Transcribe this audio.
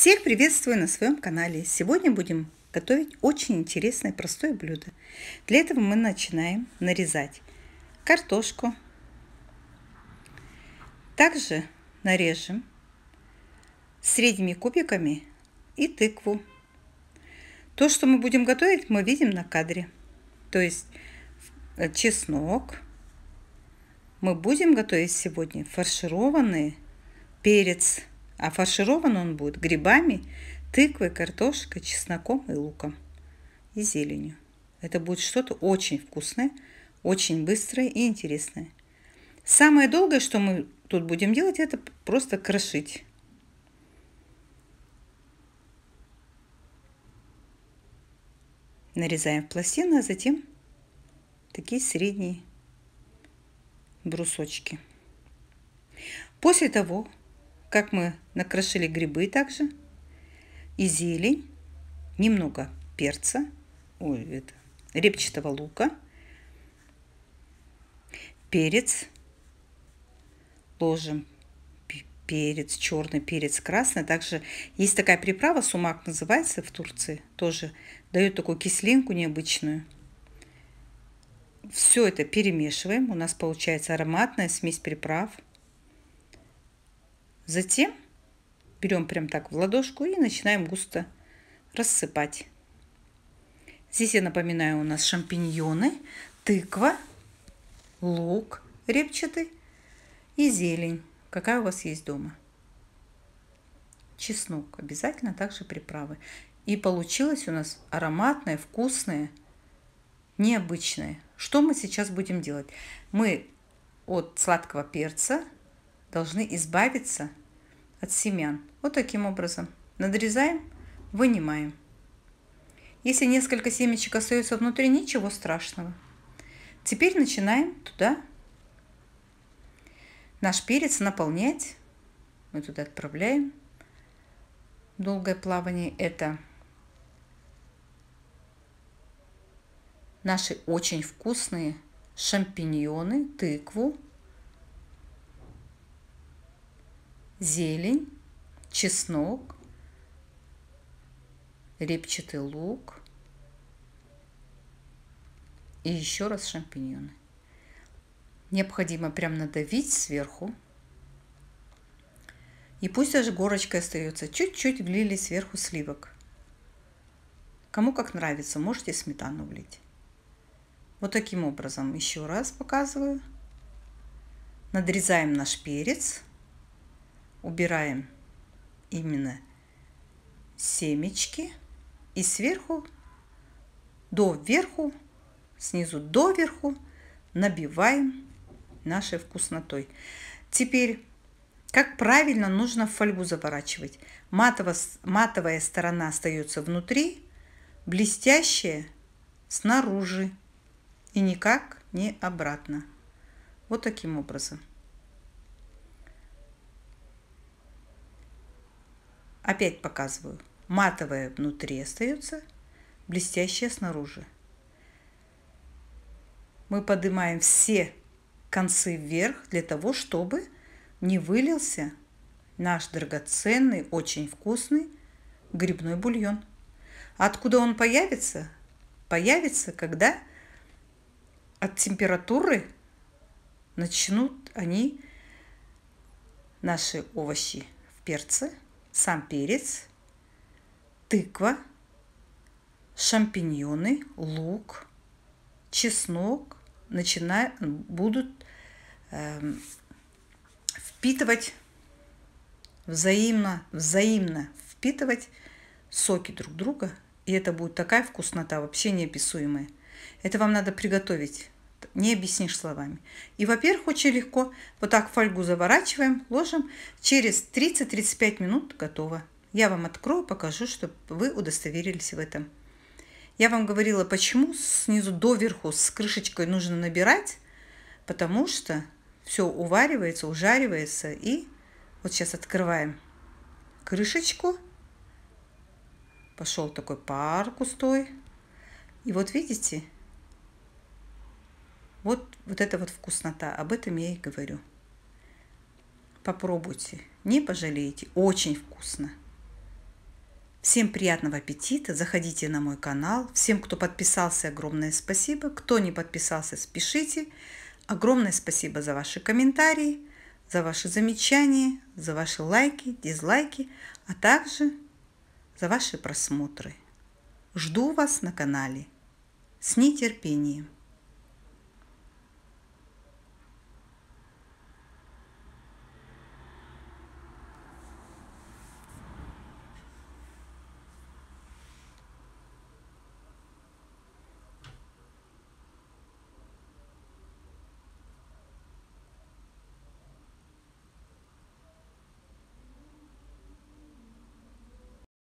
Всех приветствую на своем канале. Сегодня будем готовить очень интересное простое блюдо. Для этого мы начинаем нарезать картошку. Также нарежем средними кубиками и тыкву. То, что мы будем готовить, мы видим на кадре. То есть э, чеснок. Мы будем готовить сегодня фаршированный перец а фарширован он будет грибами, тыквой, картошкой, чесноком и луком. И зеленью. Это будет что-то очень вкусное, очень быстрое и интересное. Самое долгое, что мы тут будем делать, это просто крошить. Нарезаем в пластины, а затем такие средние брусочки. После того, как мы накрошили грибы также, и зелень, немного перца, ой, это, репчатого лука, перец, ложим перец, черный перец, красный. Также есть такая приправа, сумак называется в Турции, тоже дает такую кислинку необычную. Все это перемешиваем, у нас получается ароматная смесь приправ – Затем берем прям так в ладошку и начинаем густо рассыпать. Здесь, я напоминаю, у нас шампиньоны, тыква, лук репчатый и зелень, какая у вас есть дома. Чеснок, обязательно также приправы. И получилось у нас ароматное, вкусное, необычное. Что мы сейчас будем делать? Мы от сладкого перца – должны избавиться от семян. Вот таким образом. Надрезаем, вынимаем. Если несколько семечек остается внутри, ничего страшного. Теперь начинаем туда наш перец наполнять. Мы туда отправляем. Долгое плавание – это наши очень вкусные шампиньоны, тыкву, зелень, чеснок, репчатый лук и еще раз шампиньоны. Необходимо прям надавить сверху. И пусть даже горочкой остается. Чуть-чуть влили сверху сливок. Кому как нравится, можете сметану влить. Вот таким образом еще раз показываю. Надрезаем наш перец убираем именно семечки и сверху до верху, снизу до верху набиваем нашей вкуснотой. Теперь, как правильно нужно в фольгу заворачивать. Матово, матовая сторона остается внутри, блестящая снаружи и никак не обратно. Вот таким образом. Опять показываю. Матовая внутри остается, блестящая снаружи. Мы поднимаем все концы вверх для того, чтобы не вылился наш драгоценный, очень вкусный грибной бульон. Откуда он появится? Появится, когда от температуры начнут они, наши овощи в перце, сам перец, тыква, шампиньоны, лук, чеснок начинают, будут э, впитывать взаимно, взаимно впитывать соки друг друга. И это будет такая вкуснота, вообще неописуемая. Это вам надо приготовить не объяснишь словами. И, во-первых, очень легко. Вот так фольгу заворачиваем, ложим. Через 30-35 минут готово. Я вам открою, покажу, чтобы вы удостоверились в этом. Я вам говорила, почему снизу до верху с крышечкой нужно набирать, потому что все уваривается, ужаривается. И вот сейчас открываем крышечку. Пошел такой пар густой. И вот видите, вот эта вот вкуснота, об этом я и говорю. Попробуйте, не пожалеете, очень вкусно. Всем приятного аппетита, заходите на мой канал. Всем, кто подписался, огромное спасибо. Кто не подписался, спешите. Огромное спасибо за ваши комментарии, за ваши замечания, за ваши лайки, дизлайки, а также за ваши просмотры. Жду вас на канале. С нетерпением.